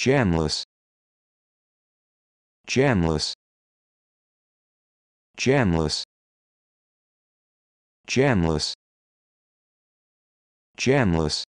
Jamless. Jamless. Jamless. Jamless. Jamless.